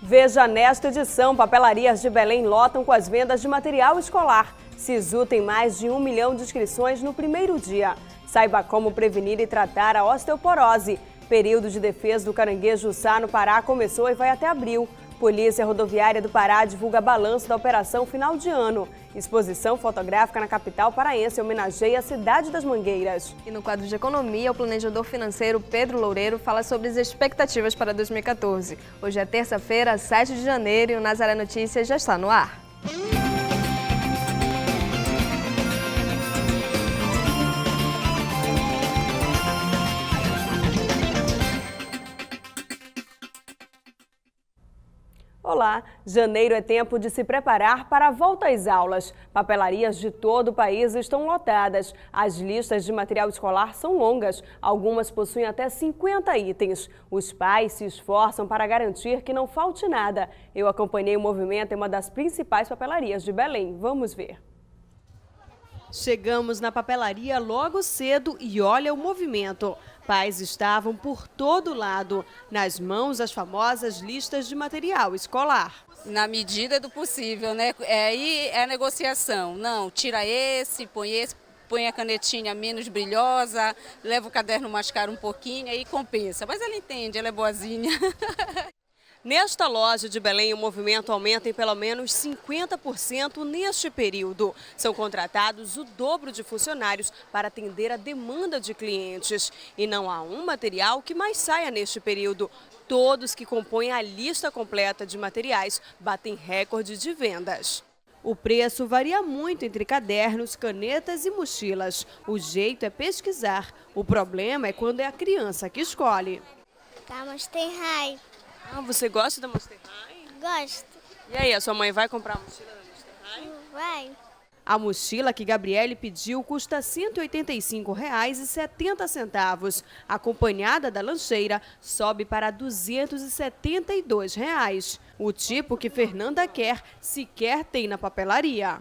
Veja nesta edição, papelarias de Belém lotam com as vendas de material escolar. Sisu tem mais de um milhão de inscrições no primeiro dia. Saiba como prevenir e tratar a osteoporose. Período de defesa do caranguejo Sá no Pará começou e vai até abril. Polícia Rodoviária do Pará divulga balanço da operação final de ano. Exposição fotográfica na capital paraense homenageia a cidade das mangueiras. E no quadro de economia, o planejador financeiro Pedro Loureiro fala sobre as expectativas para 2014. Hoje é terça-feira, 7 de janeiro e o Nazaré Notícias já está no ar. Olá! Janeiro é tempo de se preparar para a volta às aulas. Papelarias de todo o país estão lotadas. As listas de material escolar são longas, algumas possuem até 50 itens. Os pais se esforçam para garantir que não falte nada. Eu acompanhei o movimento em uma das principais papelarias de Belém. Vamos ver. Chegamos na papelaria logo cedo e olha o movimento pais estavam por todo lado, nas mãos as famosas listas de material escolar. Na medida do possível, né? É, aí é a negociação. Não, tira esse, põe esse, põe a canetinha menos brilhosa, leva o caderno mais caro um pouquinho, aí compensa. Mas ela entende, ela é boazinha. Nesta loja de Belém, o movimento aumenta em pelo menos 50% neste período. São contratados o dobro de funcionários para atender a demanda de clientes. E não há um material que mais saia neste período. Todos que compõem a lista completa de materiais batem recorde de vendas. O preço varia muito entre cadernos, canetas e mochilas. O jeito é pesquisar. O problema é quando é a criança que escolhe. Tá, mas tem raio. Ah, você gosta da Monster High? Gosto. E aí, a sua mãe vai comprar a mochila da Monster High? Hum, vai. A mochila que Gabriele pediu custa R$ 185,70. Acompanhada da lancheira, sobe para R$ 272. Reais, o tipo que Fernanda quer sequer tem na papelaria.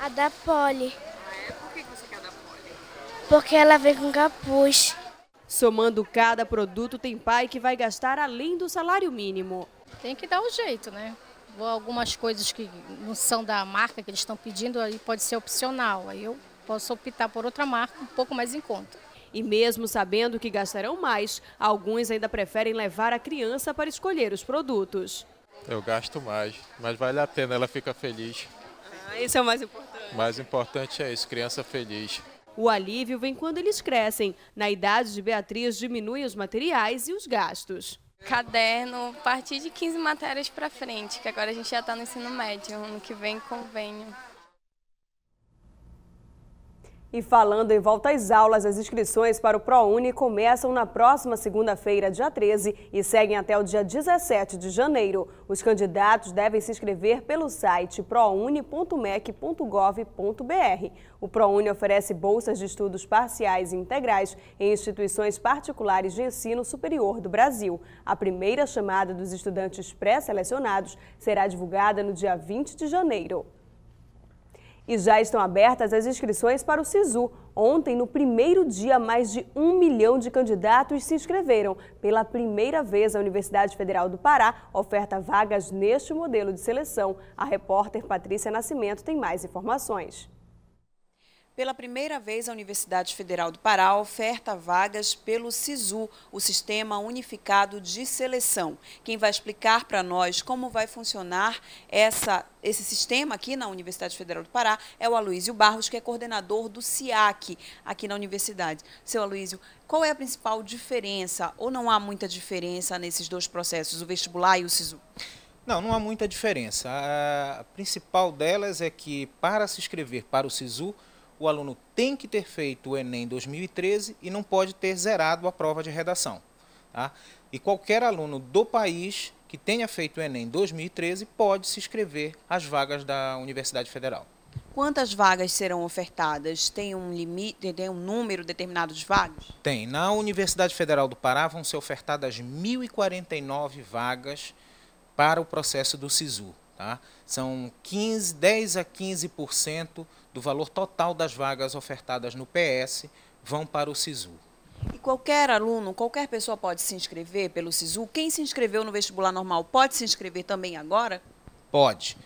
A da Poli. Ah, é, por que você quer a da Poli? Porque ela vem com capuz. Somando cada produto, tem pai que vai gastar além do salário mínimo. Tem que dar um jeito, né? Algumas coisas que não são da marca que eles estão pedindo, aí pode ser opcional. Aí eu posso optar por outra marca um pouco mais em conta. E mesmo sabendo que gastarão mais, alguns ainda preferem levar a criança para escolher os produtos. Eu gasto mais, mas vale a pena, ela fica feliz. Ah, isso é o mais importante. O mais importante é isso, criança feliz. O alívio vem quando eles crescem. Na idade de Beatriz, diminui os materiais e os gastos. Caderno, a partir de 15 matérias para frente, que agora a gente já está no ensino médio, ano que vem convênio. E falando em volta às aulas, as inscrições para o ProUni começam na próxima segunda-feira, dia 13, e seguem até o dia 17 de janeiro. Os candidatos devem se inscrever pelo site prouni.mec.gov.br. O ProUni oferece bolsas de estudos parciais e integrais em instituições particulares de ensino superior do Brasil. A primeira chamada dos estudantes pré-selecionados será divulgada no dia 20 de janeiro. E já estão abertas as inscrições para o SISU. Ontem, no primeiro dia, mais de um milhão de candidatos se inscreveram. Pela primeira vez, a Universidade Federal do Pará oferta vagas neste modelo de seleção. A repórter Patrícia Nascimento tem mais informações. Pela primeira vez, a Universidade Federal do Pará oferta vagas pelo SISU, o Sistema Unificado de Seleção. Quem vai explicar para nós como vai funcionar essa, esse sistema aqui na Universidade Federal do Pará é o Aloísio Barros, que é coordenador do SIAC aqui na universidade. Seu Aloísio, qual é a principal diferença ou não há muita diferença nesses dois processos, o vestibular e o SISU? Não, não há muita diferença. A principal delas é que para se inscrever para o SISU, o aluno tem que ter feito o Enem 2013 e não pode ter zerado a prova de redação. Tá? E qualquer aluno do país que tenha feito o Enem 2013 pode se inscrever às vagas da Universidade Federal. Quantas vagas serão ofertadas? Tem um limite, tem um número determinado de vagas? Tem. Na Universidade Federal do Pará vão ser ofertadas 1.049 vagas para o processo do SISU. Tá? São 15, 10 a 15% do valor total das vagas ofertadas no PS vão para o SISU. E qualquer aluno, qualquer pessoa pode se inscrever pelo SISU? Quem se inscreveu no vestibular normal pode se inscrever também agora? Pode.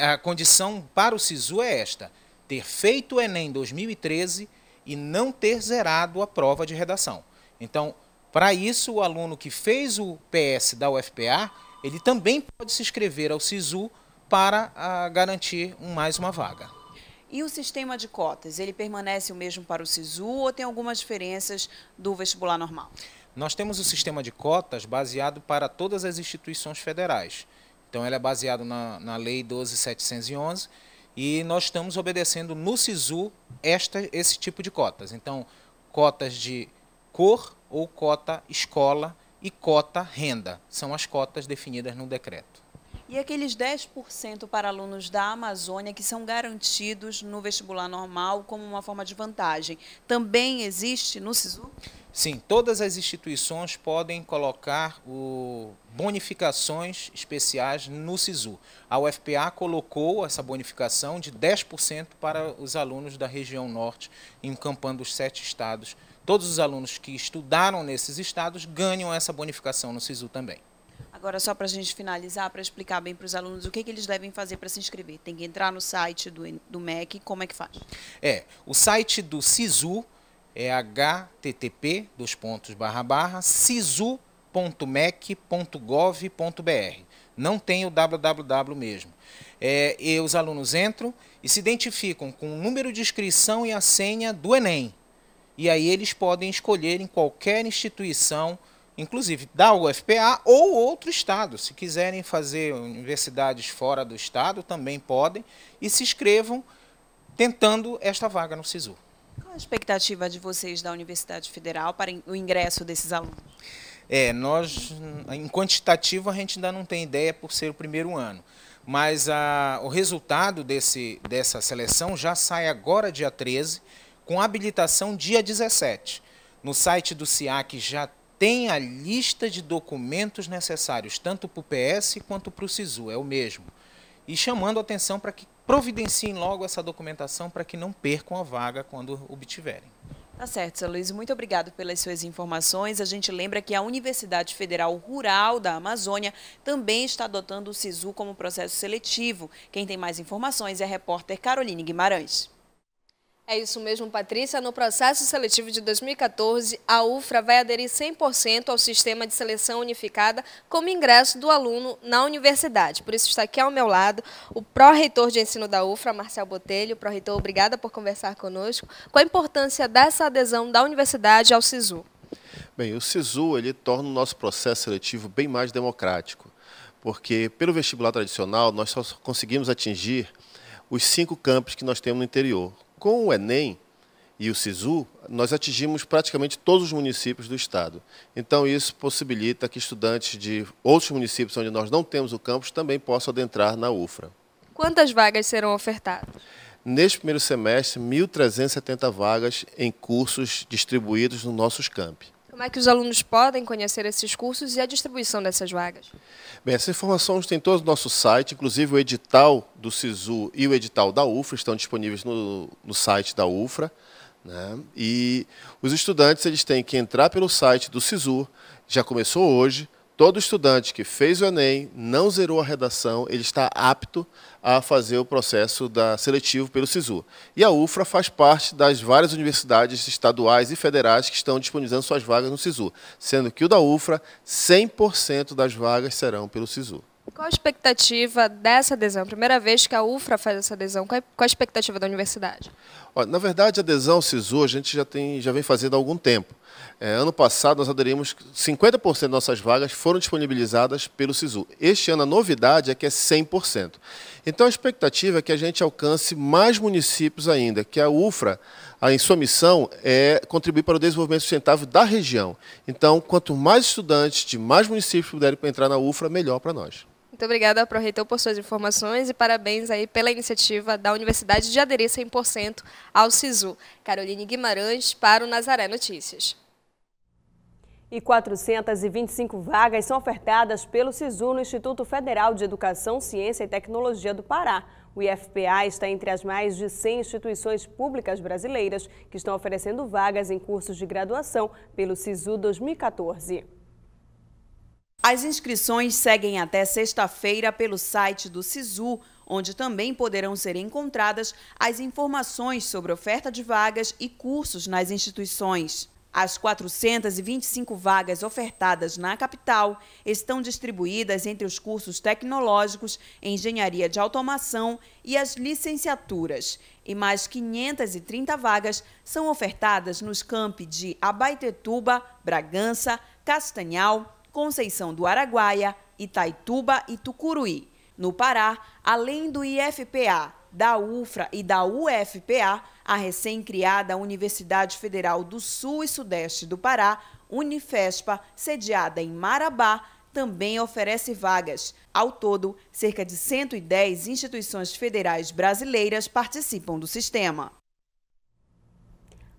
A condição para o SISU é esta: ter feito o Enem 2013 e não ter zerado a prova de redação. Então, para isso, o aluno que fez o PS da UFPA, ele também pode se inscrever ao SISU para a, ah, garantir um, mais uma vaga. E o sistema de cotas, ele permanece o mesmo para o SISU ou tem algumas diferenças do vestibular normal? Nós temos o sistema de cotas baseado para todas as instituições federais. Então, ele é baseado na, na Lei 12.711 e nós estamos obedecendo no SISU esta, esse tipo de cotas. Então, cotas de cor ou cota escola e cota renda. São as cotas definidas no decreto. E aqueles 10% para alunos da Amazônia que são garantidos no vestibular normal como uma forma de vantagem, também existe no SISU? Sim, todas as instituições podem colocar o, bonificações especiais no SISU. A UFPA colocou essa bonificação de 10% para os alunos da região norte, encampando os sete estados. Todos os alunos que estudaram nesses estados ganham essa bonificação no SISU também. Agora, só para a gente finalizar, para explicar bem para os alunos o que, que eles devem fazer para se inscrever. Tem que entrar no site do, do MEC, como é que faz? É, o site do SISU é http dos pontos barra barra sisu.mec.gov.br. Não tem o www mesmo. É, e os alunos entram e se identificam com o número de inscrição e a senha do Enem. E aí eles podem escolher em qualquer instituição inclusive da UFPA ou outro estado. Se quiserem fazer universidades fora do estado, também podem e se inscrevam tentando esta vaga no SISU. Qual a expectativa de vocês da Universidade Federal para o ingresso desses alunos? É, nós, em quantitativo, a gente ainda não tem ideia por ser o primeiro ano. Mas a, o resultado desse, dessa seleção já sai agora, dia 13, com habilitação dia 17. No site do SIAC já tem a lista de documentos necessários, tanto para o PS quanto para o SISU, é o mesmo. E chamando atenção para que providenciem logo essa documentação para que não percam a vaga quando obtiverem. Tá certo, seu Luiz. Muito obrigado pelas suas informações. A gente lembra que a Universidade Federal Rural da Amazônia também está adotando o SISU como processo seletivo. Quem tem mais informações é a repórter Caroline Guimarães. É isso mesmo, Patrícia. No processo seletivo de 2014, a UFRA vai aderir 100% ao sistema de seleção unificada como ingresso do aluno na universidade. Por isso está aqui ao meu lado o pró-reitor de ensino da UFRA, Marcel Botelho. Pró-reitor, obrigada por conversar conosco. Qual a importância dessa adesão da universidade ao SISU? Bem, o SISU ele torna o nosso processo seletivo bem mais democrático, porque pelo vestibular tradicional nós só conseguimos atingir os cinco campos que nós temos no interior, com o Enem e o SISU, nós atingimos praticamente todos os municípios do estado. Então, isso possibilita que estudantes de outros municípios onde nós não temos o campus também possam adentrar na UFRA. Quantas vagas serão ofertadas? Neste primeiro semestre, 1.370 vagas em cursos distribuídos nos nossos campi. Como é que os alunos podem conhecer esses cursos e a distribuição dessas vagas? Bem, essa informação tem todo o nosso site, inclusive o edital do SISU e o edital da UFRA estão disponíveis no, no site da UFRA. Né? E os estudantes eles têm que entrar pelo site do SISU, já começou hoje, Todo estudante que fez o Enem, não zerou a redação, ele está apto a fazer o processo da seletivo pelo SISU. E a UFRA faz parte das várias universidades estaduais e federais que estão disponibilizando suas vagas no SISU, sendo que o da UFRA, 100% das vagas serão pelo SISU. Qual a expectativa dessa adesão? Primeira vez que a UFRA faz essa adesão, qual é, é a expectativa da universidade? Olha, na verdade, a adesão ao SISU a gente já, tem, já vem fazendo há algum tempo. É, ano passado, nós aderimos 50% das nossas vagas foram disponibilizadas pelo SISU. Este ano, a novidade é que é 100%. Então, a expectativa é que a gente alcance mais municípios ainda, que a UFRA, a, em sua missão, é contribuir para o desenvolvimento sustentável da região. Então, quanto mais estudantes de mais municípios puderem entrar na UFRA, melhor para nós. Muito obrigada, Proreitor, por suas informações e parabéns aí pela iniciativa da Universidade de aderir 100% ao SISU. Caroline Guimarães para o Nazaré Notícias e 425 vagas são ofertadas pelo SISU no Instituto Federal de Educação, Ciência e Tecnologia do Pará. O IFPA está entre as mais de 100 instituições públicas brasileiras que estão oferecendo vagas em cursos de graduação pelo SISU 2014. As inscrições seguem até sexta-feira pelo site do SISU, onde também poderão ser encontradas as informações sobre oferta de vagas e cursos nas instituições. As 425 vagas ofertadas na capital estão distribuídas entre os cursos tecnológicos, engenharia de automação e as licenciaturas. E mais 530 vagas são ofertadas nos campi de Abaitetuba, Bragança, Castanhal, Conceição do Araguaia, Itaituba e Tucuruí. No Pará, além do IFPA, da UFRA e da UFPA, a recém-criada Universidade Federal do Sul e Sudeste do Pará, Unifespa, sediada em Marabá, também oferece vagas. Ao todo, cerca de 110 instituições federais brasileiras participam do sistema.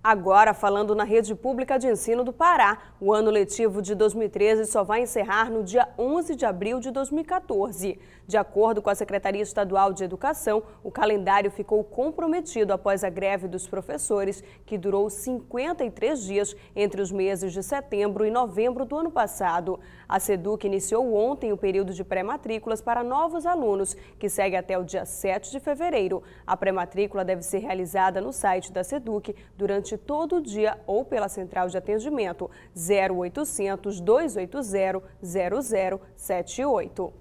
Agora, falando na rede pública de ensino do Pará, o ano letivo de 2013 só vai encerrar no dia 11 de abril de 2014. De acordo com a Secretaria Estadual de Educação, o calendário ficou comprometido após a greve dos professores, que durou 53 dias entre os meses de setembro e novembro do ano passado. A SEDUC iniciou ontem o período de pré-matrículas para novos alunos, que segue até o dia 7 de fevereiro. A pré-matrícula deve ser realizada no site da SEDUC durante todo dia ou pela central de atendimento 0800 280 0078.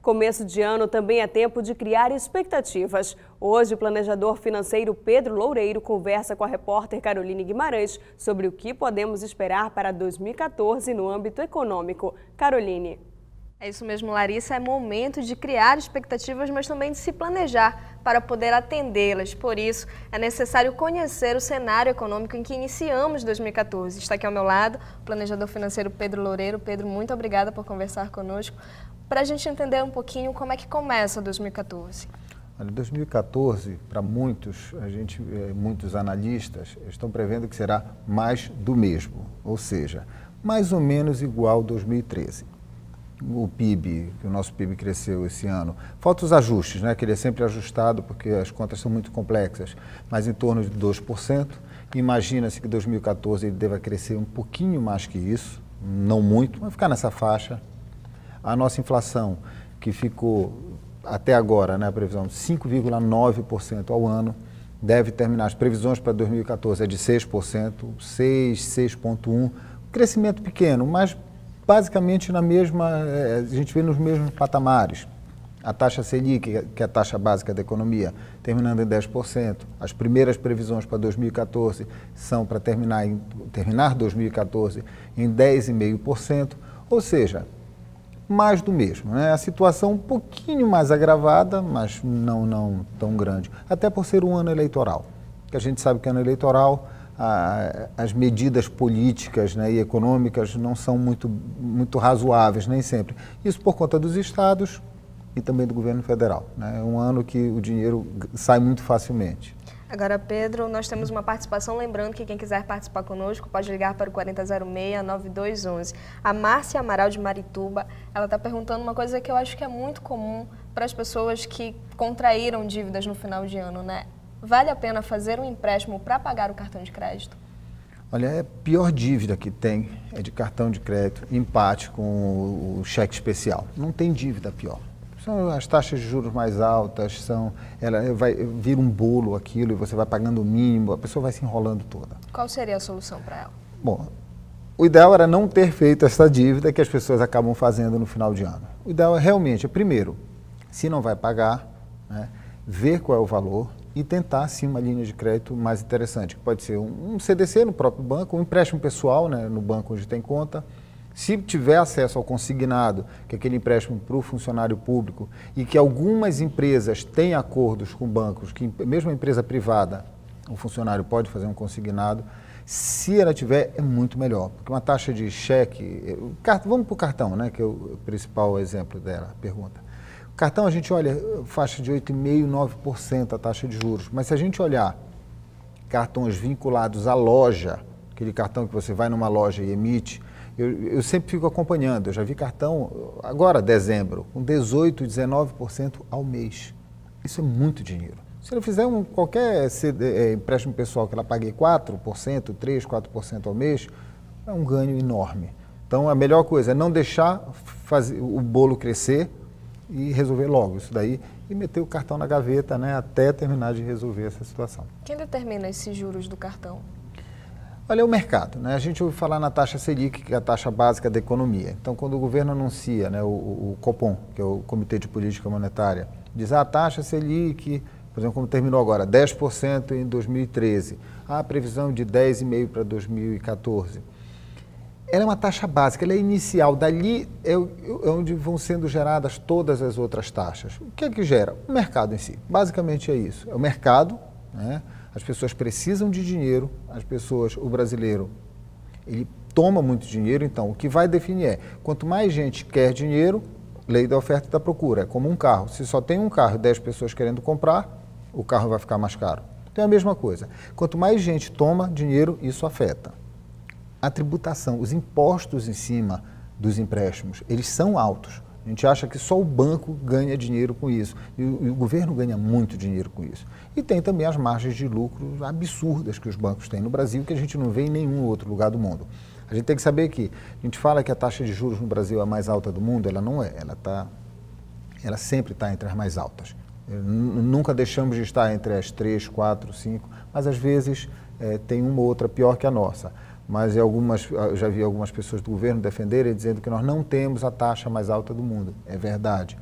Começo de ano também é tempo de criar expectativas. Hoje, o planejador financeiro Pedro Loureiro conversa com a repórter Caroline Guimarães sobre o que podemos esperar para 2014 no âmbito econômico. Caroline. É isso mesmo, Larissa. É momento de criar expectativas, mas também de se planejar para poder atendê-las. Por isso, é necessário conhecer o cenário econômico em que iniciamos 2014. Está aqui ao meu lado o planejador financeiro Pedro Loureiro. Pedro, muito obrigada por conversar conosco. Para a gente entender um pouquinho como é que começa 2014. Olha, 2014, para muitos, a gente, eh, muitos analistas estão prevendo que será mais do mesmo, ou seja, mais ou menos igual 2013 o PIB, que o nosso PIB cresceu esse ano. Falta os ajustes, né, que ele é sempre ajustado, porque as contas são muito complexas, mas em torno de 2%. Imagina-se que 2014 ele deva crescer um pouquinho mais que isso, não muito, mas ficar nessa faixa. A nossa inflação, que ficou até agora, né, a previsão, 5,9% ao ano, deve terminar. As previsões para 2014 é de 6%, 6, 6,1%. Crescimento pequeno, mas basicamente na mesma, eh, a gente vê nos mesmos patamares. A taxa Selic, que é, é a taxa básica da economia, terminando em 10%. As primeiras previsões para 2014 são para terminar, em, terminar 2014 em 10,5%, ou seja, mais do mesmo. Né? A situação um pouquinho mais agravada, mas não, não tão grande, até por ser um ano eleitoral. Que a gente sabe que ano eleitoral a, as medidas políticas né, e econômicas não são muito, muito razoáveis, nem sempre. Isso por conta dos estados e também do governo federal. Né? É um ano que o dinheiro sai muito facilmente. Agora, Pedro, nós temos uma participação. Lembrando que quem quiser participar conosco pode ligar para o 4006-9211. A Márcia Amaral de Marituba, ela está perguntando uma coisa que eu acho que é muito comum para as pessoas que contraíram dívidas no final de ano, né? Vale a pena fazer um empréstimo para pagar o cartão de crédito? Olha, é a pior dívida que tem é de cartão de crédito, empate com o cheque especial. Não tem dívida pior. São as taxas de juros mais altas, são ela vai vir um bolo aquilo e você vai pagando o mínimo, a pessoa vai se enrolando toda. Qual seria a solução para ela? Bom, o ideal era não ter feito essa dívida que as pessoas acabam fazendo no final de ano. O ideal é realmente, primeiro, se não vai pagar, né, ver qual é o valor, e tentar sim uma linha de crédito mais interessante, que pode ser um, CDC no próprio banco, um empréstimo pessoal né, no banco onde tem conta. Se tiver acesso ao consignado, que é aquele empréstimo para o funcionário público, e que algumas empresas têm acordos com bancos, que mesmo a empresa privada, o funcionário pode fazer um consignado, se ela tiver, é muito melhor. Porque uma taxa de cheque. Eh, vamos para o cartão, né, que é o principal exemplo dela, pergunta. Cartão a gente olha eh, faixa de 8,5%, 9% a taxa de juros. Mas se a gente olhar cartões vinculados à loja, aquele cartão que você vai numa loja e emite, eu, eu sempre fico acompanhando. Eu já vi cartão, eh, agora dezembro, com 18%, 19% ao mês. Isso é muito dinheiro. Se ela fizer um, qualquer CD, eh, empréstimo pessoal que ela pague 4%, 3%, 4% ao mês, é um ganho enorme. Então a melhor coisa é não deixar fazer o bolo crescer e resolver logo isso daí e meter o cartão na gaveta né, até terminar de resolver essa situação. Quem determina esses juros do cartão? Olha, é o mercado. Né? A gente ouve falar na taxa Selic, que é a taxa básica da economia. Então, quando o governo anuncia, né, o, o Copom, que é o Comitê de Política Monetária, diz ah, a taxa Selic, por exemplo, como terminou agora, 10% em 2013, a previsão de 10,5% para 2014 ela é uma taxa básica, ela é inicial. Dali é, é, é onde vão sendo geradas todas as outras taxas. O que é que gera? O mercado em si. Basicamente é isso. É o mercado, né? as pessoas precisam de dinheiro, as pessoas, o brasileiro, ele toma muito dinheiro, então o que vai definir é, quanto mais gente quer dinheiro, lei da oferta e da procura, é como um carro. Se só tem um carro e 10 pessoas querendo comprar, o carro vai ficar mais caro. Então é a mesma coisa. Quanto mais gente toma dinheiro, isso afeta a tributação, os impostos em cima dos empréstimos, eles são altos. A gente acha que só o banco ganha dinheiro com isso. E o, e o, governo ganha muito dinheiro com isso. E tem também as margens de lucro absurdas que os bancos têm no Brasil, que a gente não vê em nenhum outro lugar do mundo. A gente tem que saber que a gente fala que a taxa de juros no Brasil é a mais alta do mundo, ela não é. Ela, tá, ela sempre está entre as mais altas. Eh, nunca deixamos de estar entre as 3, 4, 5, mas às vezes é, tem uma ou outra pior que a nossa mas é algumas, ah, eu já vi algumas pessoas do governo defenderem dizendo que nós não temos a taxa mais alta do mundo. É verdade,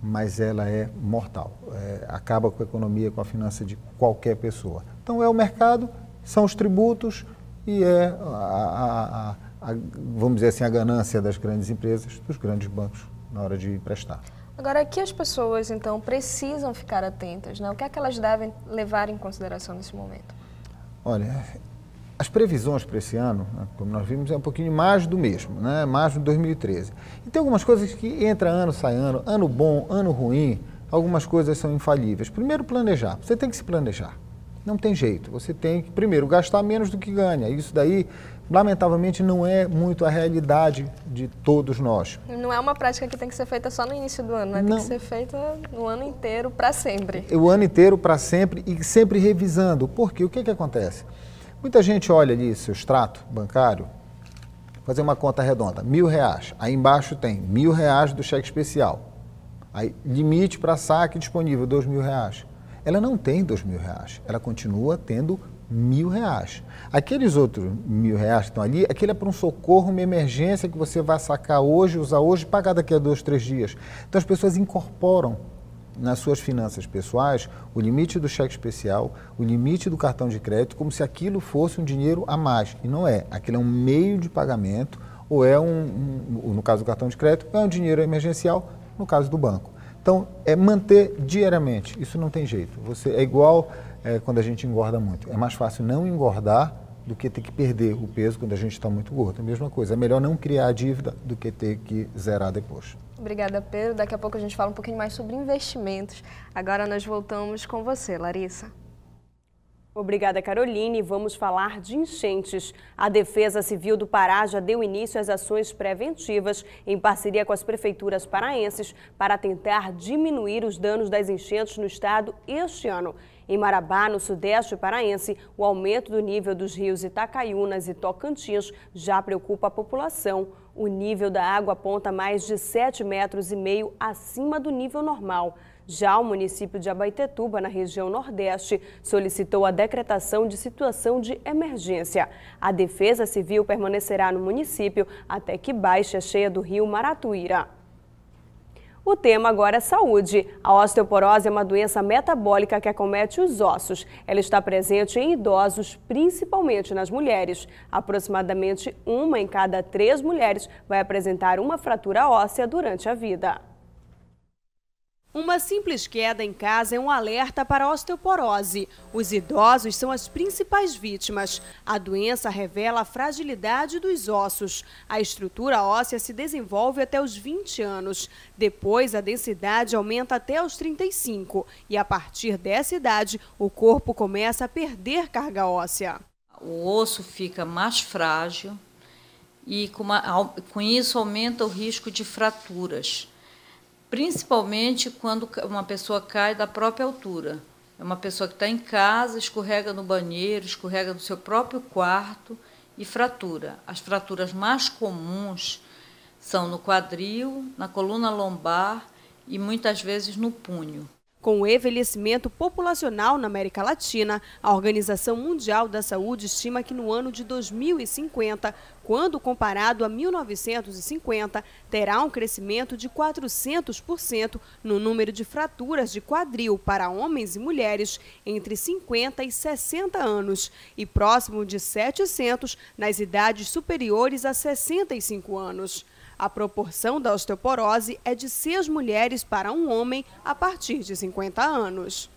mas ela é mortal. É, acaba com a economia, com a finança de qualquer pessoa. Então é o mercado, são os tributos e é a, a, a, vamos dizer assim, a ganância das grandes empresas, dos grandes bancos na hora de emprestar. Agora, que as pessoas então precisam ficar atentas, né? O que é que elas devem levar em consideração nesse momento? Olha, as previsões para esse ano, né, como nós vimos, é um pouquinho mais do mesmo, né? mais de 2013. E tem algumas coisas que entra ano, sai ano, ano bom, ano ruim, algumas coisas são infalíveis. Primeiro, planejar. Você tem que se planejar. Não tem jeito. Você tem que, primeiro, gastar menos do que ganha. Isso daí, lamentavelmente, não é muito a realidade de todos nós. Não é uma prática que tem que ser feita só no início do ano, né? Tem que ser feita o ano inteiro, para sempre. O ano inteiro, para sempre e sempre revisando. Porque o que, que acontece? Muita gente olha ali seu extrato bancário, fazer uma conta redonda, mil reais. Aí embaixo tem mil reais do cheque especial. Aí limite para saque disponível, dois mil reais. Ela não tem dois mil reais, ela continua tendo mil reais. Aqueles outros mil reais que estão ali, aquele é para um socorro, uma emergência que você vai sacar hoje, usar hoje, pagar daqui a dois, três dias. Então as pessoas incorporam nas suas finanças pessoais o limite do cheque especial, o limite do cartão de crédito, como se aquilo fosse um dinheiro a mais. E não é. Aquilo é um meio de pagamento, ou é um, um no caso do cartão de crédito, é um dinheiro emergencial, no caso do banco. Então, é manter diariamente. Isso não tem jeito. Você É igual é, quando a gente engorda muito. É mais fácil não engordar do que ter que perder o peso quando a gente está muito gordo. É a mesma coisa. É melhor não criar a dívida do que ter que zerar depois. Obrigada, Pedro. Daqui a pouco a gente fala um pouquinho mais sobre investimentos. Agora nós voltamos com você, Larissa. Obrigada, Caroline. Vamos falar de enchentes. A Defesa Civil do Pará já deu início às ações preventivas em parceria com as prefeituras paraenses para tentar diminuir os danos das enchentes no estado este ano. Em Marabá, no sudeste paraense, o aumento do nível dos rios Itacaiunas e Tocantins já preocupa a população o nível da água aponta mais de 7,5 metros e meio acima do nível normal. Já o município de Abaitetuba, na região Nordeste, solicitou a decretação de situação de emergência. A Defesa Civil permanecerá no município até que baixe a cheia do rio Maratuíra. O tema agora é saúde. A osteoporose é uma doença metabólica que acomete os ossos. Ela está presente em idosos, principalmente nas mulheres. Aproximadamente uma em cada três mulheres vai apresentar uma fratura óssea durante a vida. Uma simples queda em casa é um alerta para a osteoporose. Os idosos são as principais vítimas. A doença revela a fragilidade dos ossos. A estrutura óssea se desenvolve até os 20 anos. Depois, a densidade aumenta até os 35. E a partir dessa idade, o corpo começa a perder carga óssea. O osso fica mais frágil e, com, uma, com isso, aumenta o risco de fraturas principalmente quando uma pessoa cai da própria altura. É uma pessoa que está em casa, escorrega no banheiro, escorrega no seu próprio quarto e fratura. As fraturas mais comuns são no quadril, na coluna lombar e muitas vezes no punho. Com o envelhecimento populacional na América Latina, a Organização Mundial da Saúde estima que no ano de 2050, quando comparado a 1950, terá um crescimento de 400% no número de fraturas de quadril para homens e mulheres entre 50 e 60 anos e próximo de 700 nas idades superiores a 65 anos. A proporção da osteoporose é de seis mulheres para um homem a partir de 50 anos.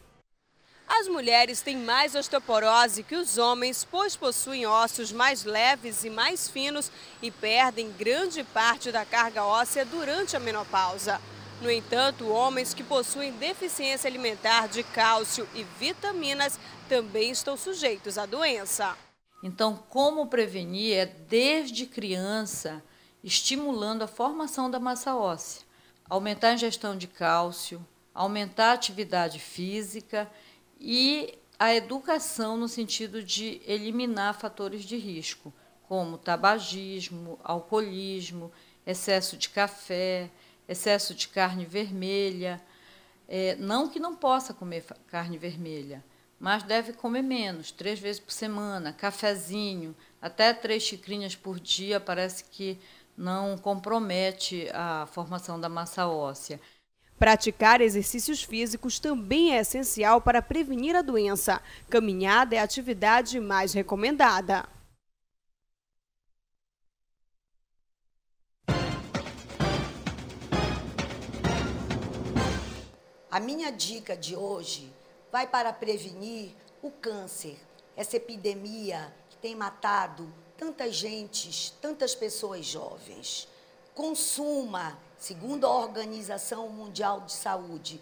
As mulheres têm mais osteoporose que os homens, pois possuem ossos mais leves e mais finos e perdem grande parte da carga óssea durante a menopausa. No entanto, homens que possuem deficiência alimentar de cálcio e vitaminas também estão sujeitos à doença. Então, como prevenir é desde criança estimulando a formação da massa óssea, aumentar a ingestão de cálcio, aumentar a atividade física e a educação no sentido de eliminar fatores de risco, como tabagismo, alcoolismo, excesso de café, excesso de carne vermelha. É, não que não possa comer carne vermelha, mas deve comer menos, três vezes por semana, cafezinho, até três xicrinhas por dia. Parece que não compromete a formação da massa óssea. Praticar exercícios físicos também é essencial para prevenir a doença. Caminhada é a atividade mais recomendada. A minha dica de hoje vai para prevenir o câncer, essa epidemia que tem matado tantas gentes, tantas pessoas jovens. Consuma, segundo a Organização Mundial de Saúde,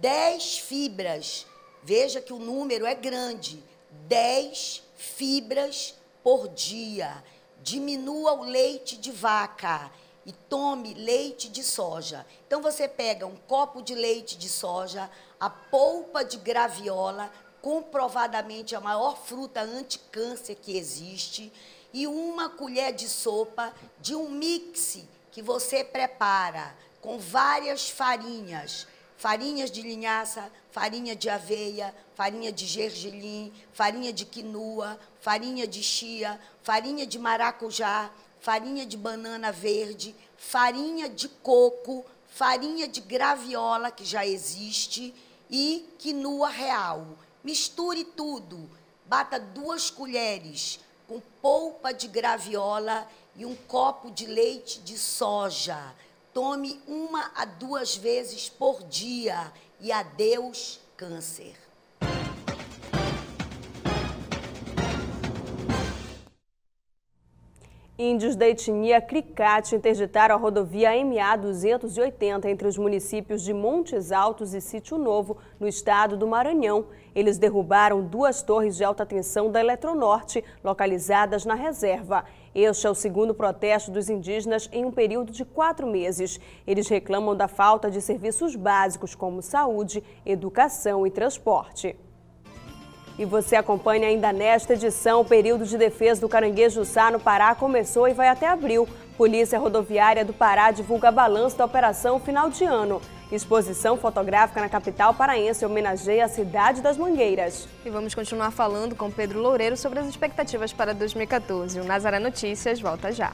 10 fibras. Veja que o número é grande: 10 fibras por dia. Diminua o leite de vaca e tome leite de soja. Então você pega um copo de leite de soja, a polpa de graviola, comprovadamente a maior fruta anticâncer que existe, e uma colher de sopa de um mix que você prepara com várias farinhas. Farinhas de linhaça, farinha de aveia, farinha de gergelim, farinha de quinua, farinha de chia, farinha de maracujá, farinha de banana verde, farinha de coco, farinha de graviola, que já existe, e quinua real. Misture tudo. Bata duas colheres com polpa de graviola e um copo de leite de soja. Tome uma a duas vezes por dia e adeus câncer. Índios da etnia Cricate interditaram a rodovia MA-280 entre os municípios de Montes Altos e Sítio Novo, no estado do Maranhão. Eles derrubaram duas torres de alta tensão da Eletronorte, localizadas na reserva. Este é o segundo protesto dos indígenas em um período de quatro meses. Eles reclamam da falta de serviços básicos como saúde, educação e transporte. E você acompanha ainda nesta edição o período de defesa do caranguejo sá no Pará começou e vai até abril. Polícia Rodoviária do Pará divulga balanço da operação final de ano. Exposição fotográfica na capital paraense homenageia a cidade das Mangueiras. E vamos continuar falando com Pedro Loureiro sobre as expectativas para 2014. O Nazaré Notícias volta já.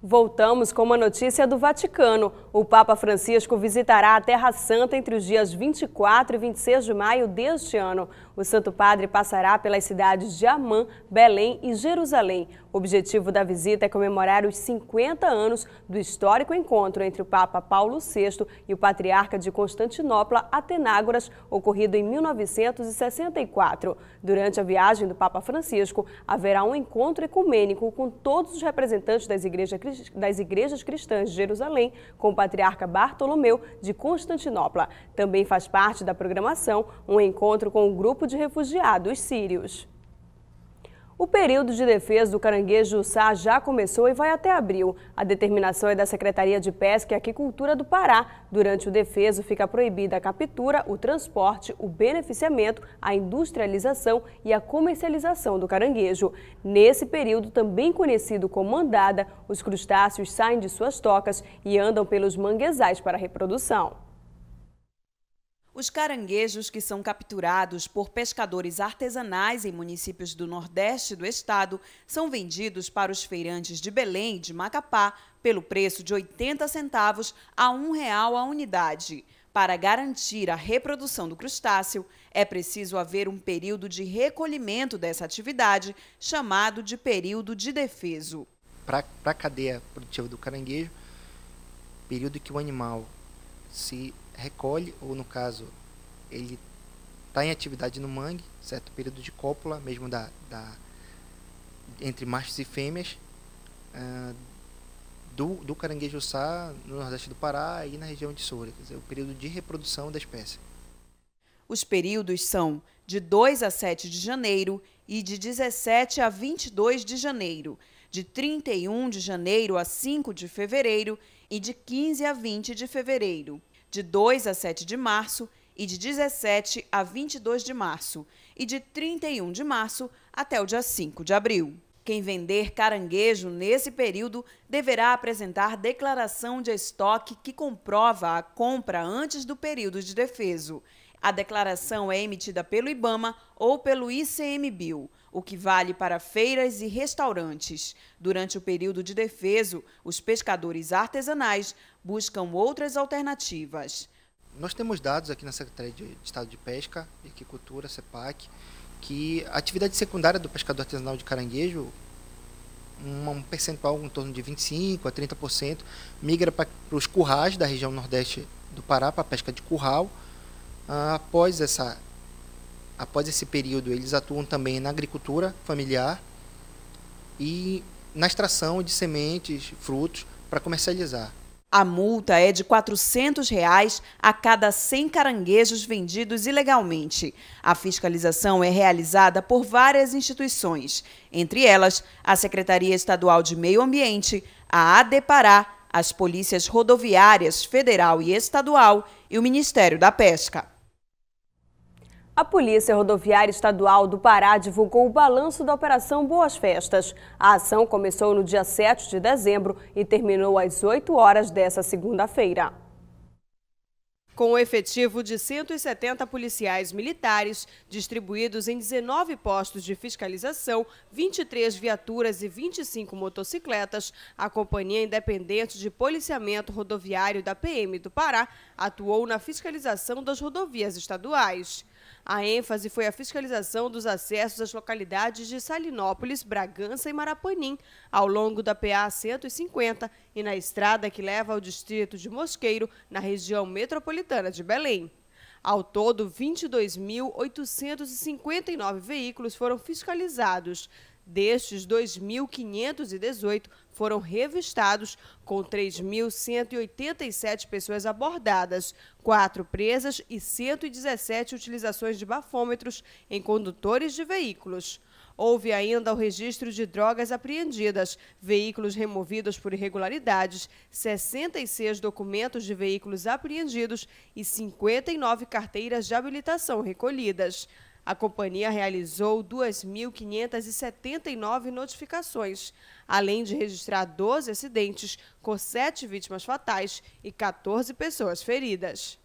Voltamos com uma notícia do Vaticano. O Papa Francisco visitará a Terra Santa entre os dias 24 e 26 de maio deste ano. O Santo Padre passará pelas cidades de Amã, Belém e Jerusalém. O objetivo da visita é comemorar os 50 anos do histórico encontro entre o Papa Paulo VI e o Patriarca de Constantinopla, Atenágoras, ocorrido em 1964. Durante a viagem do Papa Francisco, haverá um encontro ecumênico com todos os representantes das igrejas, das igrejas cristãs de Jerusalém, com o Patriarca Bartolomeu de Constantinopla. Também faz parte da programação um encontro com o um grupo de refugiados sírios. O período de defesa do caranguejo sá já começou e vai até abril. A determinação é da Secretaria de Pesca e Aquicultura do Pará. Durante o defeso fica proibida a captura, o transporte, o beneficiamento, a industrialização e a comercialização do caranguejo. Nesse período, também conhecido como andada, os crustáceos saem de suas tocas e andam pelos manguezais para a reprodução. Os caranguejos que são capturados por pescadores artesanais em municípios do Nordeste do estado são vendidos para os feirantes de Belém e de Macapá pelo preço de 80 centavos a R$ 1,00 a unidade. Para garantir a reprodução do crustáceo, é preciso haver um período de recolhimento dessa atividade, chamado de período de defeso. Para a cadeia produtiva do caranguejo, período que o animal se recolhe, ou no caso, ele está em atividade no mangue, certo? Período de cópula, mesmo da, da entre machos e fêmeas, uh, do, do caranguejo sá no nordeste do Pará e na região de Soura, quer dizer, o período de reprodução da espécie. Os períodos são de 2 a 7 de janeiro e de 17 a 22 de janeiro, de 31 de janeiro a 5 de fevereiro e de 15 a 20 de fevereiro de 2 a 7 de março e de 17 a 22 de março e de 31 de março até o dia 5 de abril. Quem vender caranguejo nesse período deverá apresentar declaração de estoque que comprova a compra antes do período de defeso. A declaração é emitida pelo IBAMA ou pelo ICMBio o que vale para feiras e restaurantes. Durante o período de defeso, os pescadores artesanais buscam outras alternativas. Nós temos dados aqui na Secretaria de Estado de Pesca e Aquicultura, CEPAC, que a atividade secundária do pescador artesanal de caranguejo, um percentual em torno de 25% a 30%, migra para, para os currais da região nordeste do Pará, para a pesca de curral, ah, após essa após esse período, eles atuam também na agricultura familiar e na extração de sementes, frutos, para comercializar. A multa é de R$ 400 reais a cada 100 caranguejos vendidos ilegalmente. A fiscalização é realizada por várias instituições, entre elas a Secretaria Estadual de Meio Ambiente, a ADEPARÁ, as Polícias Rodoviárias Federal e Estadual e o Ministério da Pesca. A Polícia Rodoviária Estadual do Pará divulgou o balanço da Operação Boas Festas. A ação começou no dia 7 de dezembro e terminou às 8 horas dessa segunda-feira. Com o efetivo de 170 policiais militares, distribuídos em 19 postos de fiscalização, 23 viaturas e 25 motocicletas, a Companhia Independente de Policiamento Rodoviário da PM do Pará atuou na fiscalização das rodovias estaduais. A ênfase foi a fiscalização dos acessos às localidades de Salinópolis, Bragança e Marapanim, ao longo da PA 150 e na estrada que leva ao distrito de Mosqueiro, na região metropolitana de Belém. Ao todo, 22.859 veículos foram fiscalizados, Destes, 2.518 foram revistados, com 3.187 pessoas abordadas, quatro presas e 117 utilizações de bafômetros em condutores de veículos. Houve ainda o registro de drogas apreendidas, veículos removidos por irregularidades, 66 documentos de veículos apreendidos e 59 carteiras de habilitação recolhidas. A companhia realizou 2.579 notificações, além de registrar 12 acidentes, com 7 vítimas fatais e 14 pessoas feridas.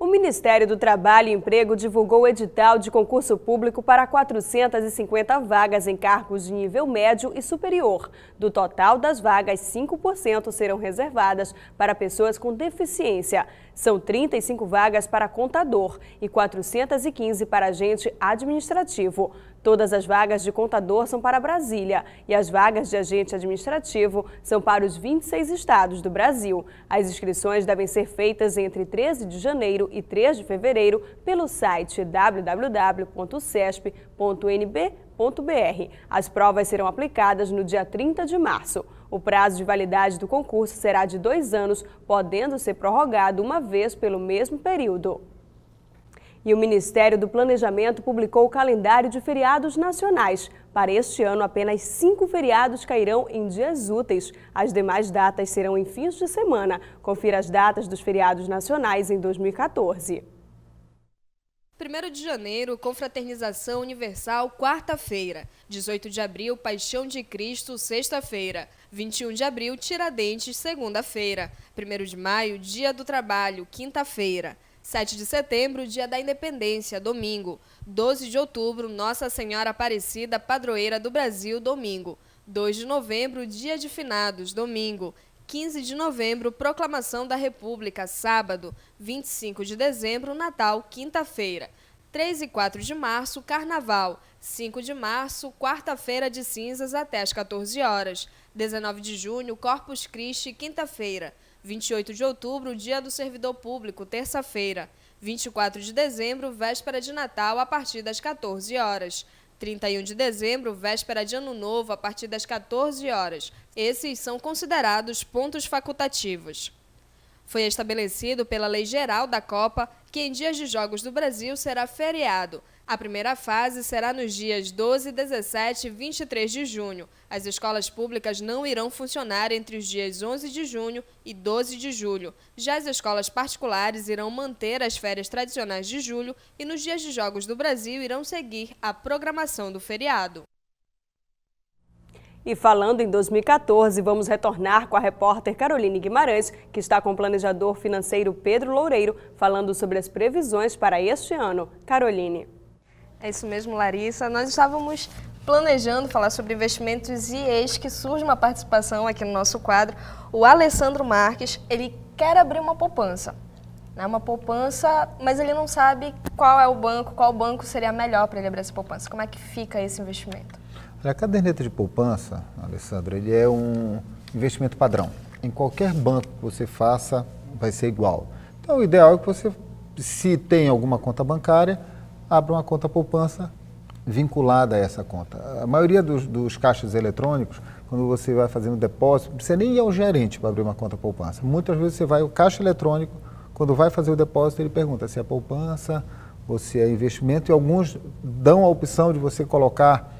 O Ministério do Trabalho e Emprego divulgou o edital de concurso público para 450 vagas em cargos de nível médio e superior. Do total das vagas, 5% serão reservadas para pessoas com deficiência. São 35 vagas para contador e 415 para agente administrativo. Todas as vagas de contador são para Brasília e as vagas de agente administrativo são para os 26 estados do Brasil. As inscrições devem ser feitas entre 13 de janeiro e 3 de fevereiro pelo site www.cesp.nb.br. As provas serão aplicadas no dia 30 de março. O prazo de validade do concurso será de dois anos, podendo ser prorrogado uma vez pelo mesmo período. E o Ministério do Planejamento publicou o calendário de feriados nacionais. Para este ano, apenas cinco feriados cairão em dias úteis. As demais datas serão em fins de semana. Confira as datas dos feriados nacionais em 2014. 1 de janeiro, Confraternização Universal, quarta-feira. 18 de abril, Paixão de Cristo, sexta-feira. 21 de abril, Tiradentes, segunda-feira. 1 de maio, Dia do Trabalho, quinta-feira. 7 de setembro, dia da independência, domingo. 12 de outubro, Nossa Senhora Aparecida, padroeira do Brasil, domingo. 2 de novembro, dia de finados, domingo. 15 de novembro, proclamação da República, sábado. 25 de dezembro, Natal, quinta-feira. 3 e 4 de março, Carnaval. 5 de março, quarta-feira de cinzas até às 14 horas. 19 de junho, Corpus Christi, quinta-feira. 28 de outubro, Dia do Servidor Público, terça-feira. 24 de dezembro, véspera de Natal, a partir das 14 horas. 31 de dezembro, véspera de Ano Novo, a partir das 14 horas. Esses são considerados pontos facultativos. Foi estabelecido pela Lei Geral da Copa que em dias de Jogos do Brasil será feriado, a primeira fase será nos dias 12, 17 e 23 de junho. As escolas públicas não irão funcionar entre os dias 11 de junho e 12 de julho. Já as escolas particulares irão manter as férias tradicionais de julho e nos dias de Jogos do Brasil irão seguir a programação do feriado. E falando em 2014, vamos retornar com a repórter Caroline Guimarães, que está com o planejador financeiro Pedro Loureiro, falando sobre as previsões para este ano. Caroline. É isso mesmo, Larissa. Nós estávamos planejando falar sobre investimentos e eis que surge uma participação aqui no nosso quadro. O Alessandro Marques, ele quer abrir uma poupança. Né? Uma poupança, mas ele não sabe qual é o banco, qual banco seria melhor para ele abrir essa poupança. Como é que fica esse investimento? a caderneta de poupança, Alessandro, ele é um investimento padrão. Em qualquer banco que você faça, vai ser igual. Então, o ideal é que você, se tem alguma conta bancária, abra uma conta poupança vinculada a essa conta. A maioria dos, dos caixas eletrônicos, quando você vai fazendo depósito, você nem é um gerente para abrir uma conta poupança. Muitas vezes você vai o caixa eletrônico, quando vai fazer o depósito, ele pergunta se é poupança ou se é investimento, e alguns dão a opção de você colocar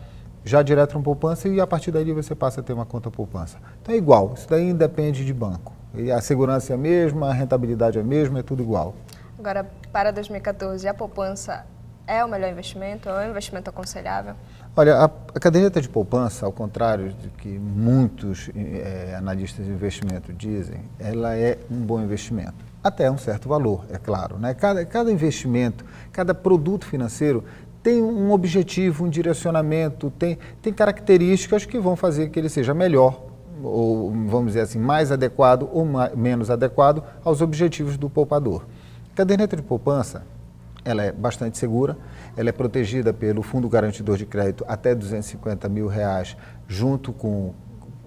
já direto uma poupança e a partir daí você passa a ter uma conta poupança. Então é igual, isso daí independe de banco. E a segurança é a mesma, a rentabilidade é a mesma, é tudo igual. Agora, para 2014, a poupança é o melhor investimento, é o investimento aconselhável? Olha, a, a caderneta de poupança, ao contrário do que muitos é, analistas de investimento dizem, ela é um bom investimento. Até um certo valor, é claro. Né? Cada, cada investimento, cada produto financeiro tem um objetivo, um direcionamento, tem, tem características que vão fazer que ele seja melhor ou vamos dizer assim, mais adequado ou mais, menos adequado aos objetivos do poupador. Caderneta de poupança ela é bastante segura, ela é protegida pelo Fundo Garantidor de Crédito até 250 mil reais, junto com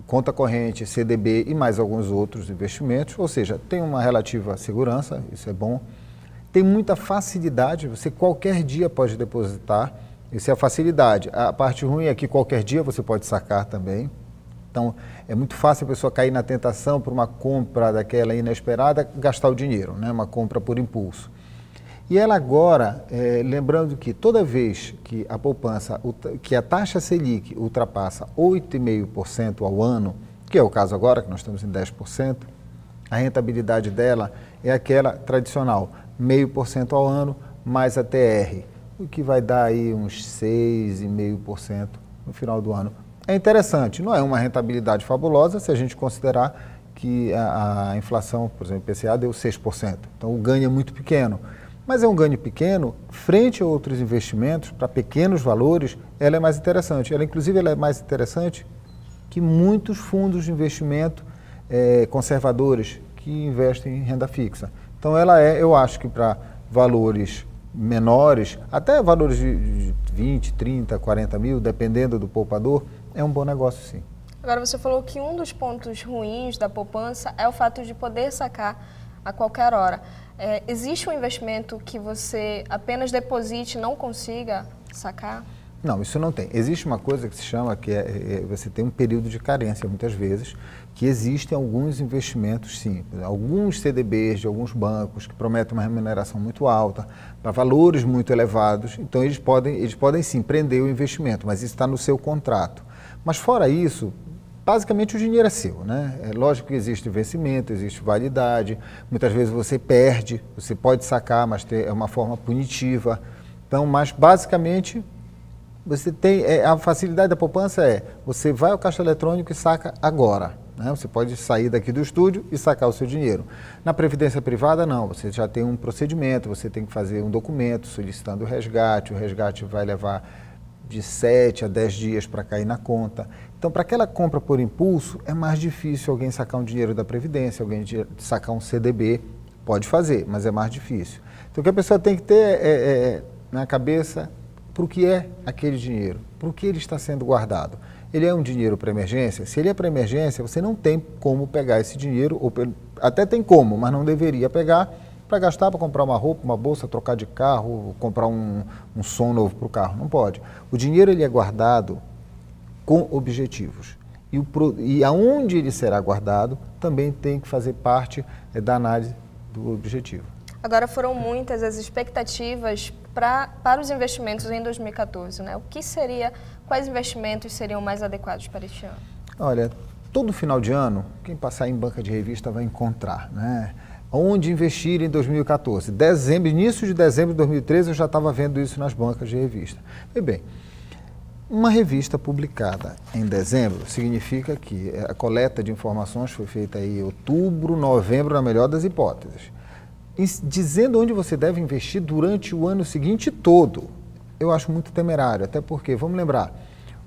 conta corrente, CDB e mais alguns outros investimentos, ou seja, tem uma relativa segurança, isso é bom. Tem muita facilidade, você qualquer dia pode depositar, isso é a facilidade. A parte ruim é que qualquer dia você pode sacar também. Então, é muito fácil a pessoa cair na tentação por uma compra daquela inesperada, gastar o dinheiro, né? uma compra por impulso. E ela agora, é, lembrando que toda vez que a poupança, que a taxa Selic ultrapassa 8,5% ao ano, que é o caso agora, que nós estamos em 10%, a rentabilidade dela é aquela tradicional, 0,5% ao ano mais a TR, o que vai dar aí uns 6,5% no final do ano. É interessante, não é uma rentabilidade fabulosa se a gente considerar que a, a inflação, por exemplo, o IPCA deu 6%. Então o ganho é muito pequeno mas é um ganho pequeno frente a outros investimentos para pequenos valores. Ela é mais interessante. Ela, inclusive, ela é mais interessante que muitos fundos de investimento é, conservadores que investem em renda fixa. Então, ela é, eu acho que para valores menores, até valores de 20, 30, 40 mil, dependendo do poupador, é um bom negócio, sim. Agora, você falou que um dos pontos ruins da poupança é o fato de poder sacar a qualquer hora. É, existe um investimento que você apenas deposite e não consiga sacar? Não, isso não tem. Existe uma coisa que se chama que é, é, é você tem um período de carência, muitas vezes, que existem alguns investimentos, sim. Alguns CDBs de alguns bancos que prometem uma remuneração muito alta, para valores muito elevados. Então, eles podem, eles podem sim prender o investimento, mas isso está no seu contrato. Mas, fora isso, basicamente o dinheiro é seu, né? É lógico que existe vencimento, existe validade, muitas vezes você perde, você pode sacar, mas é uma forma punitiva. Então, mas basicamente você tem é, a facilidade da poupança é você vai ao caixa eletrônico e saca agora. Né? Você pode sair daqui do estúdio e sacar o seu dinheiro. Na previdência privada não, você já tem um procedimento, você tem que fazer um documento solicitando o resgate, o resgate vai levar de 7 a 10 dias para cair na conta. Então, para aquela compra por impulso, é mais difícil alguém sacar um dinheiro da Previdência, alguém sacar um CDB. Pode fazer, mas é mais difícil. Então, o que a pessoa tem que ter é, é, é na cabeça para o que é aquele dinheiro, para o que ele está sendo guardado. Ele é um dinheiro para emergência? Se ele é para emergência, você não tem como pegar esse dinheiro, ou até tem como, mas não deveria pegar para gastar, para comprar uma roupa, uma bolsa, trocar de carro, comprar um, um som novo para o carro. Não pode. O dinheiro ele é guardado com objetivos. E, o, e aonde ele será guardado também tem que fazer parte é, da análise do objetivo. Agora foram muitas as expectativas pra, para os investimentos em 2014, né? O que seria, quais investimentos seriam mais adequados para este ano? Olha, todo final de ano, quem passar em banca de revista vai encontrar, né? Onde investir em 2014? Dezembro, início de dezembro de 2013, eu já estava vendo isso nas bancas de revista. E bem, bem uma revista publicada em dezembro significa que a coleta de informações foi feita em outubro, novembro, na melhor das hipóteses, dizendo onde você deve investir durante o ano seguinte todo. Eu acho muito temerário, até porque, vamos lembrar,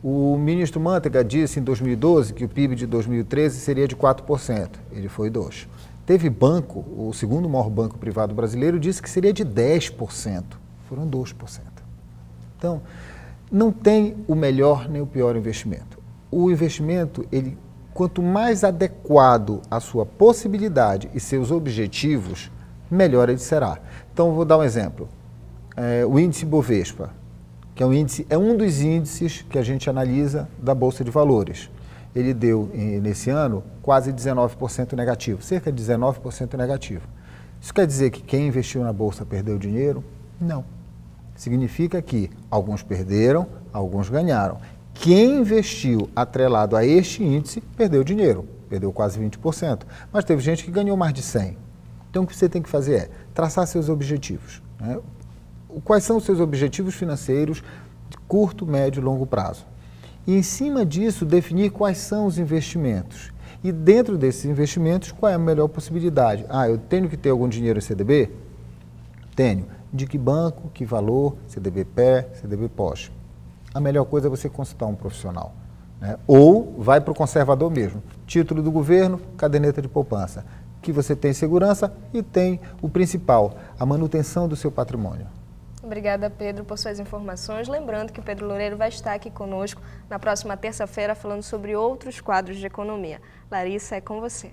o ministro Mantega disse em 2012 que o PIB de 2013 seria de 4%. Ele foi 2%. Teve banco, o segundo maior banco privado brasileiro, disse que seria de 10%. Foram 2%. Então, não tem o melhor nem o pior investimento. O investimento, ele, quanto mais adequado à sua possibilidade e seus objetivos, melhor ele será. Então, vou dar um exemplo. É, o índice Bovespa, que é um, índice, é um dos índices que a gente analisa da Bolsa de Valores. Ele deu, nesse ano, quase 19% negativo, cerca de 19% negativo. Isso quer dizer que quem investiu na Bolsa perdeu dinheiro? Não. Significa que alguns perderam, alguns ganharam. Quem investiu atrelado a este índice perdeu dinheiro, perdeu quase 20%. Mas teve gente que ganhou mais de 100%. Então o que você tem que fazer é traçar seus objetivos. Né? Quais são os seus objetivos financeiros de curto, médio e longo prazo? E em cima disso, definir quais são os investimentos. E dentro desses investimentos, qual é a melhor possibilidade? Ah, eu tenho que ter algum dinheiro em CDB? Tenho de que banco, que valor, CDB pé, CDB pós. A melhor coisa é você consultar um profissional. Né? Ou vai para o conservador mesmo. Título do governo, caderneta de poupança. Que você tem segurança e tem o principal, a manutenção do seu patrimônio. Obrigada, Pedro, por suas informações. Lembrando que Pedro Loureiro vai estar aqui conosco na próxima terça-feira falando sobre outros quadros de economia. Larissa, é com você.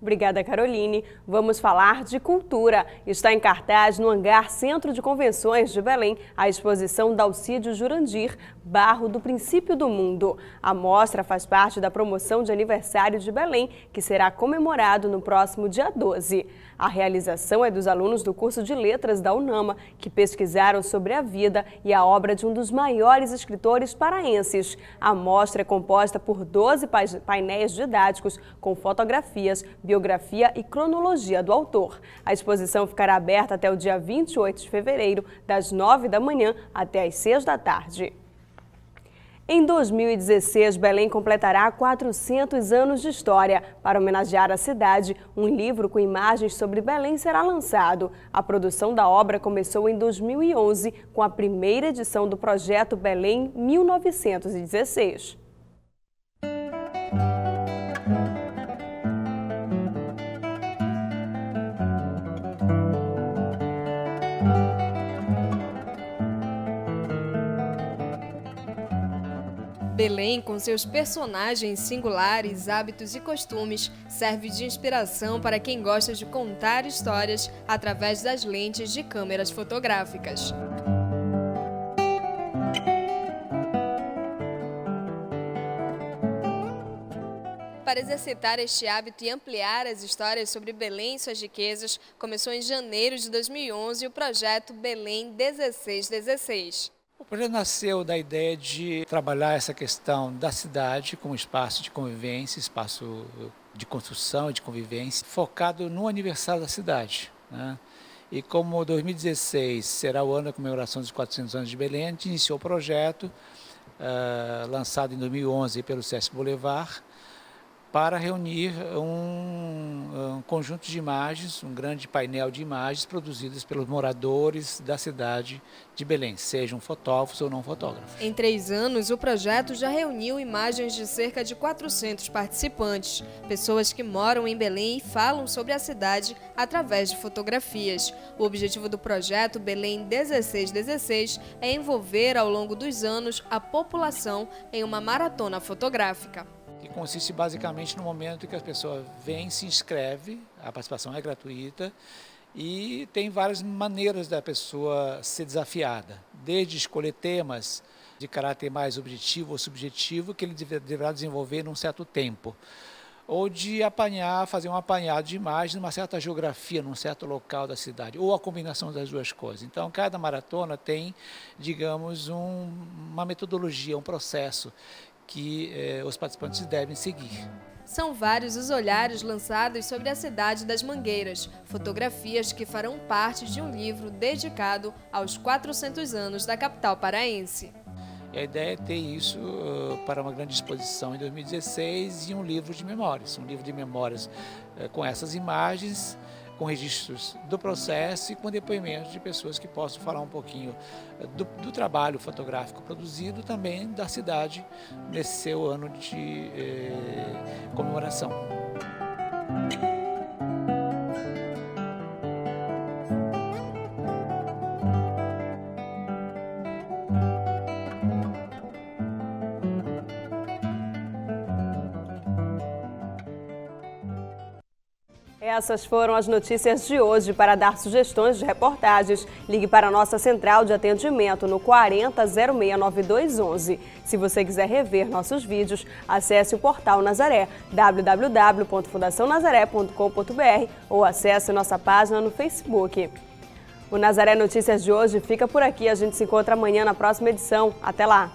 Obrigada, Caroline. Vamos falar de cultura. Está em cartaz no Hangar Centro de Convenções de Belém a exposição Dalcídio Jurandir, Barro do Princípio do Mundo. A mostra faz parte da promoção de aniversário de Belém, que será comemorado no próximo dia 12. A realização é dos alunos do curso de letras da UNAMA, que pesquisaram sobre a vida e a obra de um dos maiores escritores paraenses. A mostra é composta por 12 painéis didáticos com fotografias, biografia e cronologia do autor. A exposição ficará aberta até o dia 28 de fevereiro, das 9 da manhã até às 6 da tarde. Em 2016, Belém completará 400 anos de história. Para homenagear a cidade, um livro com imagens sobre Belém será lançado. A produção da obra começou em 2011 com a primeira edição do projeto Belém 1916. Belém, com seus personagens singulares, hábitos e costumes, serve de inspiração para quem gosta de contar histórias através das lentes de câmeras fotográficas. para exercitar este hábito e ampliar as histórias sobre Belém e suas riquezas, começou em janeiro de 2011 o projeto Belém 1616 projeto nasceu da ideia de trabalhar essa questão da cidade como espaço de convivência, espaço de construção e de convivência, focado no aniversário da cidade. Né? E como 2016 será o ano da comemoração dos 400 anos de Belém, a gente iniciou o projeto, uh, lançado em 2011 pelo SESC Boulevard, para reunir um, um, conjunto de imagens, um grande painel de imagens produzidas pelos moradores da cidade de Belém, sejam fotógrafos ou não fotógrafos. Em três anos, o projeto já reuniu imagens de cerca de 400 participantes, pessoas que moram em Belém e falam sobre a cidade através de fotografias. O objetivo do projeto Belém 1616 é envolver ao longo dos anos a população em uma maratona fotográfica que consiste basicamente no momento que a pessoa vem, se inscreve, a participação é gratuita, e tem várias maneiras da pessoa ser desafiada, desde escolher temas de caráter mais objetivo ou subjetivo que ele deverá desenvolver num certo tempo, ou de apanhar, fazer um apanhado de imagens numa certa geografia, num certo local da cidade, ou a combinação das duas coisas. Então, cada maratona tem, digamos, um, uma metodologia, um processo que eh, os participantes devem seguir. São vários os olhares lançados sobre a cidade das Mangueiras, fotografias que farão parte de um livro dedicado aos 400 anos da capital paraense. A ideia é ter isso eh, para uma grande exposição em 2016 e um livro de memórias, um livro de memórias eh, com essas imagens com registros do processo e com depoimentos de pessoas que possam falar um pouquinho eh, do, do trabalho fotográfico produzido também da cidade nesse seu ano de eh, comemoração. Essas foram as notícias de hoje. Para dar sugestões de reportagens, ligue para a nossa central de atendimento no 40069211. Se você quiser rever nossos vídeos, acesse o portal Nazaré, www.fundacionazaré.com.br ou acesse nossa página no Facebook. O Nazaré Notícias de hoje fica por aqui. A gente se encontra amanhã na próxima edição. Até lá!